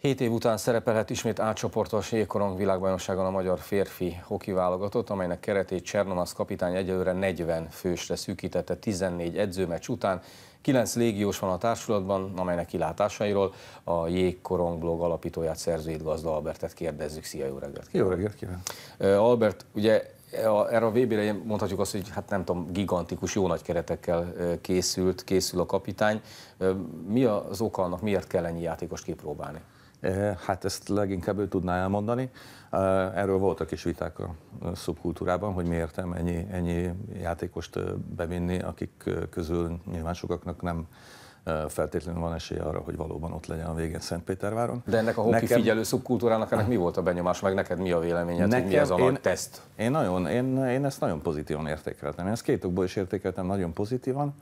Hét év után szerepelhet ismét átcsoportos jégkorong világbajnokságon a magyar férfi hoki válogatott, amelynek keretét Csernonasz kapitány egyelőre 40 fősre szűkítette 14 edzőmeccs után. 9 légiós van a társulatban, amelynek kilátásairól a jégkorong blog alapítóját, szerzőjét, gazda Albertet kérdezzük. Szia, jó reggelt! Jó reggelt kívánok! Albert, ugye erre a vb re mondhatjuk azt, hogy hát nem tudom, gigantikus, jó nagy keretekkel készült, készül a kapitány. Mi az oka annak, miért kell ennyi játékost kipróbálni? Eh, hát ezt leginkább ő tudná elmondani. Eh, erről voltak is viták a szubkultúrában, hogy miért ennyi, ennyi játékost eh, bevinni, akik közül nyilván sokaknak nem feltétlenül van esélye arra, hogy valóban ott legyen a végén Szentpéterváron. De ennek a hoki nekem... figyelő szubkultúrának ennek mi volt a benyomás, meg neked mi a véleményed, nekem, hogy mi az a én, nagy teszt? Én, nagyon, én, én ezt nagyon pozitívan értékeltem. Én ezt két okból is értékeltem nagyon pozitívan.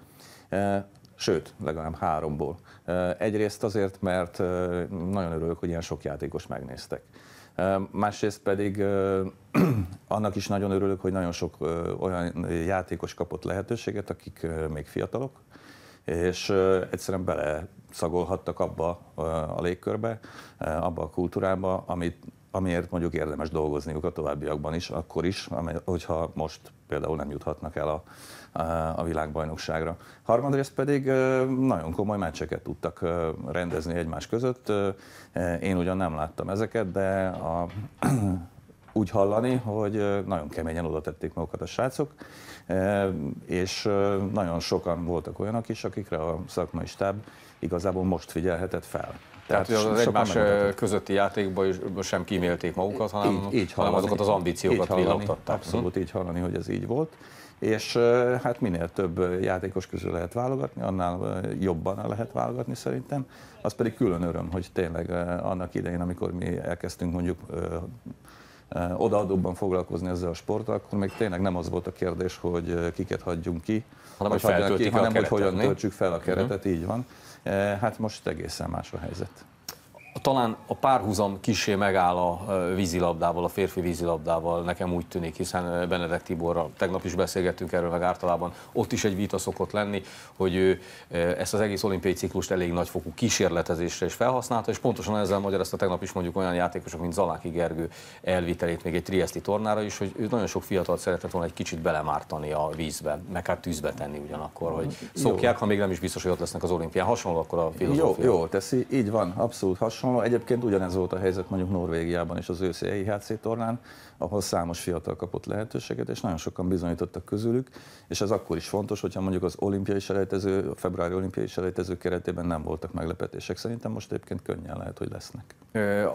Sőt, legalább háromból. Egyrészt azért, mert nagyon örülök, hogy ilyen sok játékos megnéztek. Másrészt pedig annak is nagyon örülök, hogy nagyon sok olyan játékos kapott lehetőséget, akik még fiatalok, és egyszerűen bele szagolhattak abba a légkörbe, abba a kultúrába, amit, amiért mondjuk érdemes dolgozniuk a továbbiakban is, akkor is, hogyha most például nem juthatnak el a, a világbajnokságra. Harmadrészt pedig nagyon komoly meccseket tudtak rendezni egymás között. Én ugyan nem láttam ezeket, de a, úgy hallani, hogy nagyon keményen oda tették magukat a srácok, és nagyon sokan voltak olyanok is, akikre a szakmai stáb igazából most figyelhetett fel. Tehát, Tehát az egymás közötti játékban is sem kímélték magukat, hanem, így, így hallani, hanem azokat az ambíciókat villogtatták. Abszolút hm? így hallani, hogy ez így volt. És hát minél több játékos közül lehet válogatni, annál jobban lehet válogatni szerintem. Az pedig külön öröm, hogy tényleg annak idején, amikor mi elkezdtünk mondjuk odaadóban foglalkozni ezzel a sporttal, akkor még tényleg nem az volt a kérdés, hogy kiket hagyjunk ki, hanem, hogy, ki, hanem hogy hogyan töltsük fel a mhm. keretet, uh-huh. így van. Eh, hát most egészen más a helyzet talán a párhuzam kisé megáll a vízilabdával, a férfi vízilabdával, nekem úgy tűnik, hiszen Benedek Tiborra tegnap is beszélgettünk erről, meg általában ott is egy vita szokott lenni, hogy ő ezt az egész olimpiai ciklust elég nagyfokú kísérletezésre is felhasználta, és pontosan ezzel magyarázta tegnap is mondjuk olyan játékosok, mint Zaláki Gergő elvitelét még egy trieszti tornára is, hogy ő nagyon sok fiatal szeretett volna egy kicsit belemártani a vízbe, meg hát tűzbe tenni ugyanakkor, hogy szokják, Jó. ha még nem is biztos, hogy ott lesznek az olimpián. Hasonló akkor a filozófia. Jó, jó teszi, így van, abszolút hasonló hasonló. Egyébként ugyanez volt a helyzet mondjuk Norvégiában és az őszi EIHC tornán, ahol számos fiatal kapott lehetőséget, és nagyon sokan bizonyítottak közülük, és ez akkor is fontos, hogyha mondjuk az olimpiai selejtező, a februári olimpiai selejtező keretében nem voltak meglepetések. Szerintem most egyébként könnyen lehet, hogy lesznek.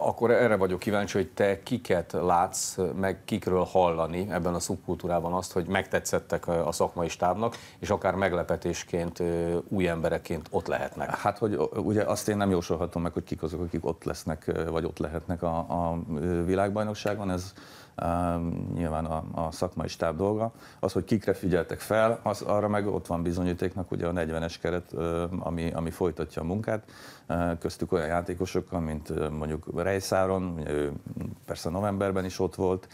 Akkor erre vagyok kíváncsi, hogy te kiket látsz, meg kikről hallani ebben a szubkultúrában azt, hogy megtetszettek a szakmai stábnak, és akár meglepetésként, új embereként ott lehetnek. Hát, hogy ugye azt én nem jósolhatom meg, hogy kik azok, akik mondjuk ott lesznek, vagy ott lehetnek a, a világbajnokságon, ez um, nyilván a, a szakmai stáb dolga. Az, hogy kikre figyeltek fel, az arra meg ott van bizonyítéknak ugye a 40-es keret, ami, ami folytatja a munkát, köztük olyan játékosokkal, mint mondjuk Rejszáron, ő persze novemberben is ott volt,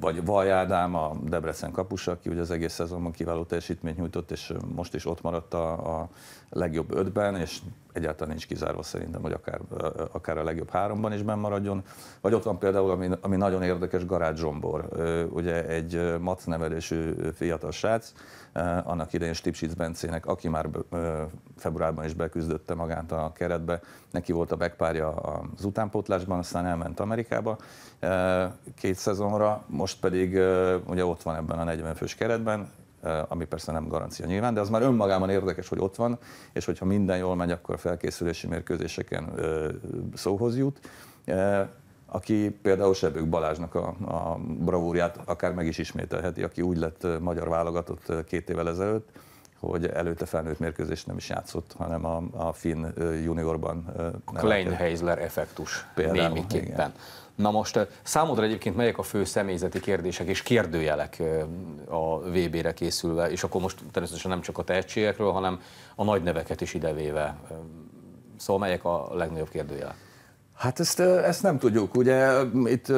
vagy Vaj Ádám, a Debrecen kapusa, aki ugye az egész szezonban kiváló teljesítményt nyújtott, és most is ott maradt a, a legjobb ötben, és egyáltalán nincs kizárva szerintem, hogy akár, akár a legjobb háromban is maradjon. Vagy ott van például, ami, ami nagyon érdekes, Garács Zsombor, ugye egy mac nevelésű fiatal srác, annak idején Stipsic Bencének, aki már februárban is beküzdötte magát a keretbe, neki volt a backpárja az utánpótlásban, aztán elment Amerikába két szezonra, most pedig ugye ott van ebben a 40 fős keretben, Eh, ami persze nem garancia nyilván, de az már önmagában érdekes, hogy ott van, és hogyha minden jól megy, akkor a felkészülési mérkőzéseken eh, szóhoz jut eh, aki például Sebők Balázsnak a, a bravúrját akár meg is ismételheti, aki úgy lett magyar válogatott két évvel ezelőtt, hogy előtte felnőtt mérkőzést nem is játszott, hanem a, a finn juniorban. Klein-Heisler effektus például, némiképpen. Igen. Na most számodra egyébként melyek a fő személyzeti kérdések és kérdőjelek a VB-re készülve, és akkor most természetesen nem csak a tehetségekről, hanem a nagy neveket is idevéve. Szóval melyek a legnagyobb kérdőjelek? Hát ezt, ezt nem tudjuk, ugye itt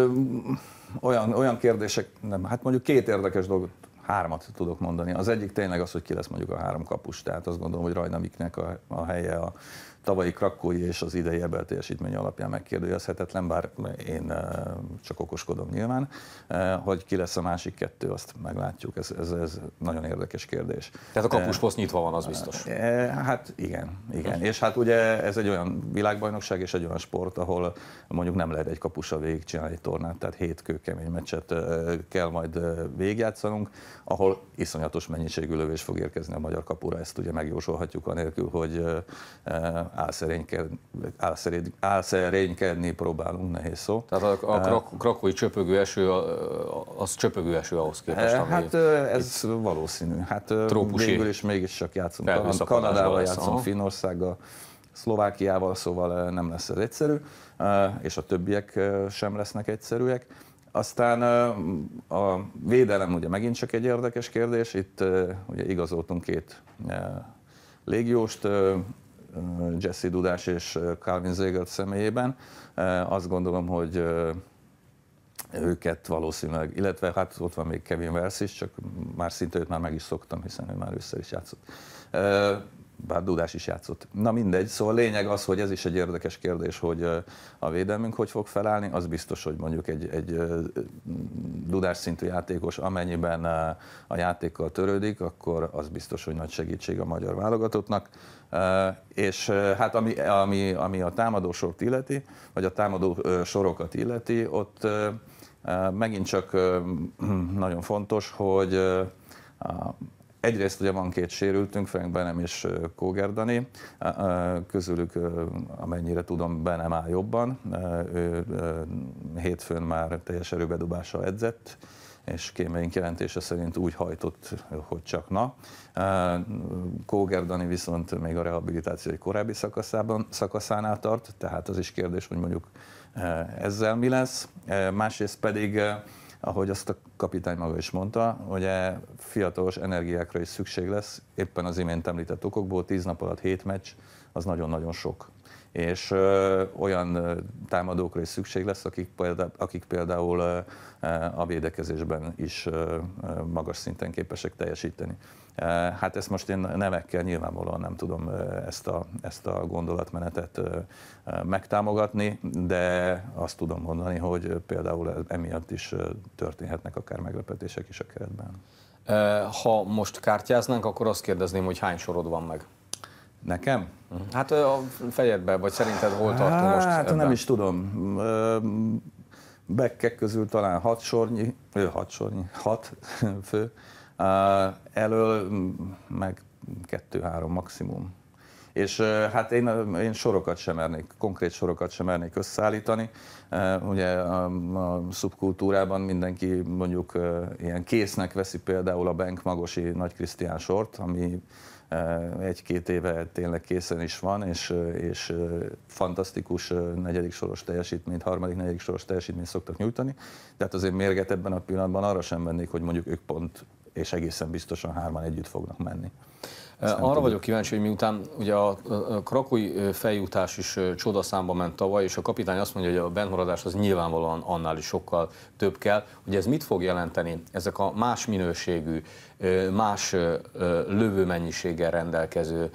olyan, olyan kérdések, nem, hát mondjuk két érdekes dolgot hármat tudok mondani. Az egyik tényleg az, hogy ki lesz mondjuk a három kapus, tehát azt gondolom, hogy Rajnamiknek a, a helye a tavalyi krakói és az idei ebel teljesítmény alapján megkérdőjelezhetetlen, bár én eh, csak okoskodom nyilván, eh, hogy ki lesz a másik kettő, azt meglátjuk, ez, ez, ez nagyon érdekes kérdés. Tehát a eh, kapusposzt nyitva van, az biztos. Hát igen, igen. Mhm. És hát ugye ez egy olyan világbajnokság és egy olyan sport, ahol mondjuk nem lehet egy kapusa végigcsinálni egy tornát, tehát hét kőkemény meccset kell majd végigjátszanunk, ahol iszonyatos mennyiségű lövés fog érkezni a magyar kapura, ezt ugye megjósolhatjuk anélkül, hogy álszerénykedni, álszerénykedni próbálunk, nehéz szó. Tehát a, a eh, krak, krakói csöpögő eső, az csöpögő eső ahhoz képest, eh, hát, ami Hát ez valószínű. Hát trópusi végül is mégis csak játszunk. Kanadával lesz, játszunk, aha. Finnországgal, Szlovákiával, szóval nem lesz ez egyszerű, eh, és a többiek sem lesznek egyszerűek. Aztán a védelem ugye megint csak egy érdekes kérdés. Itt ugye igazoltunk két légióst, Jesse Dudás és Calvin Zegert személyében. Azt gondolom, hogy őket valószínűleg, illetve hát ott van még Kevin Versis, is, csak már szinte őt már meg is szoktam, hiszen ő már össze is játszott bár Dudás is játszott. Na mindegy, szóval a lényeg az, hogy ez is egy érdekes kérdés, hogy a védelmünk hogy fog felállni, az biztos, hogy mondjuk egy, egy Dudás szintű játékos, amennyiben a játékkal törődik, akkor az biztos, hogy nagy segítség a magyar válogatottnak. És hát ami, ami, ami a támadó sort illeti, vagy a támadó sorokat illeti, ott megint csak nagyon fontos, hogy Egyrészt ugye van két sérültünk, Frank Benem és Kóger Dani, közülük amennyire tudom Benem áll jobban, ő hétfőn már teljes erőbedobása edzett, és kémeink jelentése szerint úgy hajtott, hogy csak na. Kóger Dani viszont még a rehabilitáció egy korábbi szakaszában, szakaszánál tart, tehát az is kérdés, hogy mondjuk ezzel mi lesz. Másrészt pedig ahogy azt a kapitány maga is mondta, hogy fiatalos energiákra is szükség lesz, éppen az imént említett okokból, tíz nap alatt hét meccs, az nagyon-nagyon sok és ö, olyan támadókra is szükség lesz, akik, példa, akik például ö, a védekezésben is ö, magas szinten képesek teljesíteni. E, hát ezt most én nevekkel nyilvánvalóan nem tudom ezt a, ezt a gondolatmenetet ö, megtámogatni, de azt tudom mondani, hogy például e-, emiatt is történhetnek akár meglepetések is a keretben. Ha most kártyáznánk, akkor azt kérdezném, hogy hány sorod van meg? Nekem? Hát a fejedben, vagy szerinted hol tartunk hát, most? Hát nem is tudom. Bekkek közül talán hat sornyi, ő hat sornyi, hat fő, elől meg kettő-három maximum. És hát én, én sorokat sem mernék, konkrét sorokat sem mernék összeállítani. Ugye a, a szubkultúrában mindenki mondjuk ilyen késznek veszi például a Bank Magosi Nagy Krisztián sort, ami egy-két éve tényleg készen is van, és, és fantasztikus negyedik soros teljesítményt, harmadik negyedik soros teljesítményt szoktak nyújtani, de hát azért mérget ebben a pillanatban arra sem mennék, hogy mondjuk ők pont és egészen biztosan hárman együtt fognak menni. Arra vagyok kíváncsi, hogy miután ugye a krakói feljutás is csodaszámba ment tavaly, és a kapitány azt mondja, hogy a bentmaradás az nyilvánvalóan annál is sokkal több kell. Ugye ez mit fog jelenteni? Ezek a más minőségű, más lövőmennyiséggel rendelkező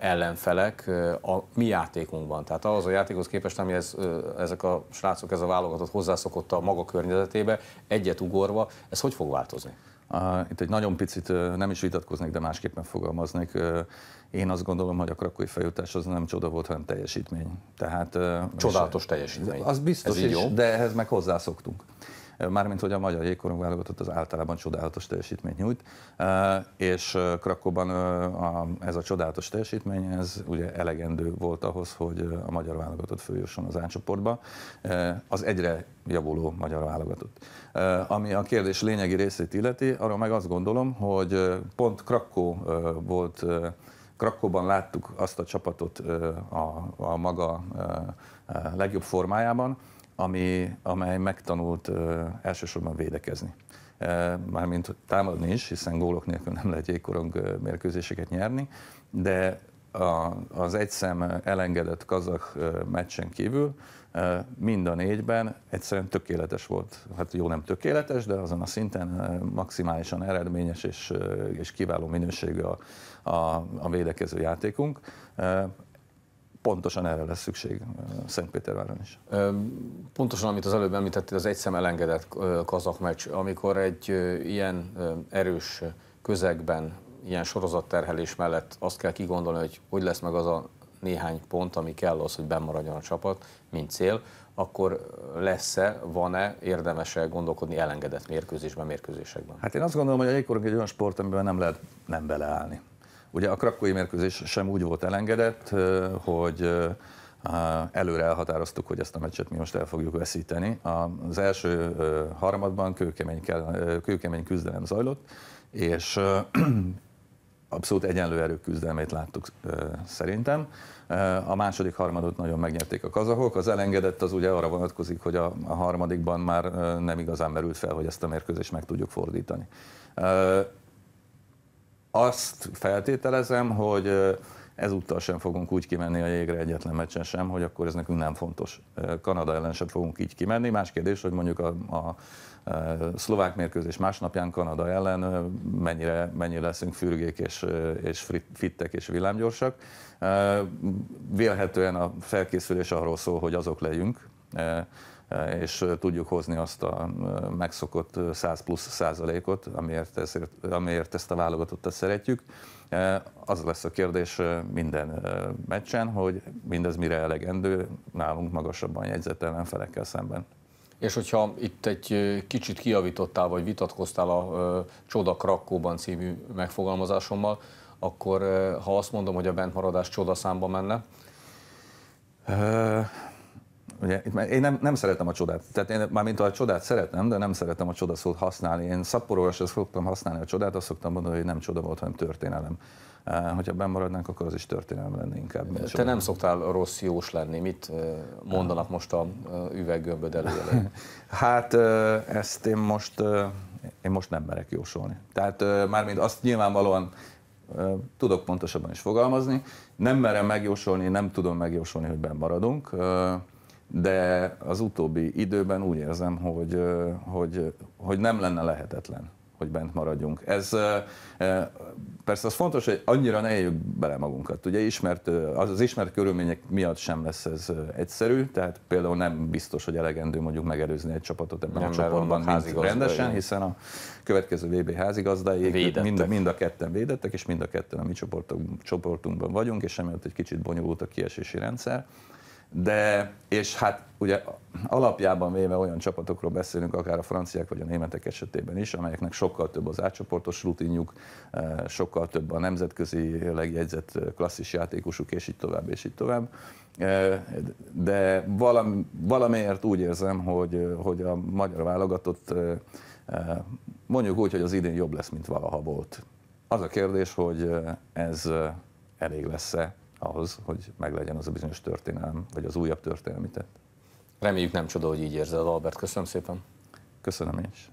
ellenfelek a mi játékunkban. Tehát az a játékhoz képest, ami ez, ezek a srácok, ez a válogatott hozzászokott a maga környezetébe, egyet ugorva, ez hogy fog változni? Itt egy nagyon picit nem is vitatkoznék, de másképpen fogalmaznék. Én azt gondolom, hogy a krakói feljutás az nem csoda volt, hanem teljesítmény. Tehát, Csodálatos teljesítmény. Az biztos Ez is, jó. de ehhez meg hozzászoktunk mármint hogy a magyar jégkorong válogatott az általában csodálatos teljesítményt nyújt, és Krakóban ez a csodálatos teljesítmény, ez ugye elegendő volt ahhoz, hogy a magyar válogatott följusson az átcsoportba, az egyre javuló magyar válogatott. Ami a kérdés lényegi részét illeti, arról meg azt gondolom, hogy pont Krakó volt Krakóban láttuk azt a csapatot a, a maga legjobb formájában, ami, amely megtanult ö, elsősorban védekezni. E, mármint támadni is, hiszen gólok nélkül nem lehet jégkorong mérkőzéseket nyerni, de a, az egyszem elengedett kazak meccsen kívül mind a négyben egyszerűen tökéletes volt. Hát jó, nem tökéletes, de azon a szinten maximálisan eredményes és, és kiváló minőségű a, a, a védekező játékunk pontosan erre lesz szükség Szentpéterváron is. Pontosan, amit az előbb említettél, az egyszem elengedett kazak meccs, amikor egy ilyen erős közegben, ilyen sorozatterhelés mellett azt kell kigondolni, hogy hogy lesz meg az a néhány pont, ami kell az, hogy bemaradjon a csapat, mint cél, akkor lesz-e, van-e érdemes-e gondolkodni elengedett mérkőzésben, mérkőzésekben? Hát én azt gondolom, hogy egykorunk egy olyan sport, amiben nem lehet nem beleállni. Ugye a krakói mérkőzés sem úgy volt elengedett, hogy előre elhatároztuk, hogy ezt a meccset mi most el fogjuk veszíteni. Az első harmadban kőkemény, kell, kőkemény küzdelem zajlott, és abszolút egyenlő erők küzdelmét láttuk szerintem. A második harmadot nagyon megnyerték a kazahok, az elengedett az ugye arra vonatkozik, hogy a harmadikban már nem igazán merült fel, hogy ezt a mérkőzést meg tudjuk fordítani. Azt feltételezem, hogy ezúttal sem fogunk úgy kimenni a jégre egyetlen meccsen sem, hogy akkor ez nekünk nem fontos. Kanada ellen sem fogunk így kimenni. Más kérdés, hogy mondjuk a, a szlovák mérkőzés másnapján Kanada ellen mennyire, mennyire leszünk fürgék és, és fittek és villámgyorsak. Vélhetően a felkészülés arról szól, hogy azok legyünk, E, e, és tudjuk hozni azt a e, megszokott 100 plusz százalékot, amiért, ezért, amiért ezt a válogatottat szeretjük. Az lesz a kérdés minden meccsen, hogy mindez mire elegendő nálunk magasabban jegyzett ellenfelekkel szemben. És hogyha itt egy kicsit kiavítottál, vagy vitatkoztál a Csoda Krakóban című megfogalmazásommal, akkor ha azt mondom, hogy a bentmaradás csodaszámba menne? Ugye, itt, én nem, nem szeretem a csodát. Tehát én mint a csodát szeretem, de nem szeretem a csodaszót használni. Én szapporolásra szoktam használni a csodát, azt szoktam mondani, hogy nem csoda volt, hanem történelem. Eh, hogyha bemaradnánk, akkor az is történelem lenne inkább. Te csoda. nem szoktál rossz jós lenni. Mit eh, mondanak most a eh, üveggömböd előre? hát ezt én most, én most nem merek jósolni. Tehát mármint azt nyilvánvalóan tudok pontosabban is fogalmazni. Nem merem megjósolni, nem tudom megjósolni, hogy bemaradunk. maradunk de az utóbbi időben úgy érzem, hogy, hogy, hogy nem lenne lehetetlen hogy bent maradjunk. Ez persze az fontos, hogy annyira ne éljük bele magunkat. Ugye ismert, az, az ismert körülmények miatt sem lesz ez egyszerű, tehát például nem biztos, hogy elegendő mondjuk megelőzni egy csapatot ebben nem, a csoportban rendesen, hiszen a következő VB házigazdai mind, mind a ketten védettek, és mind a ketten a mi csoportunk, csoportunkban vagyunk, és emiatt egy kicsit bonyolult a kiesési rendszer de, és hát ugye alapjában véve olyan csapatokról beszélünk, akár a franciák vagy a németek esetében is, amelyeknek sokkal több az átcsoportos rutinjuk, eh, sokkal több a nemzetközi legjegyzett eh, klasszis játékosuk, és így tovább, és így tovább. Eh, de valami, valamiért úgy érzem, hogy, hogy a magyar válogatott mondjuk úgy, hogy az idén jobb lesz, mint valaha volt. Az a kérdés, hogy ez elég lesz-e ahhoz, hogy meglegyen az a bizonyos történelem, vagy az újabb történelmi tett. Reméljük nem csoda, hogy így érzed, Albert. Köszönöm szépen. Köszönöm én is.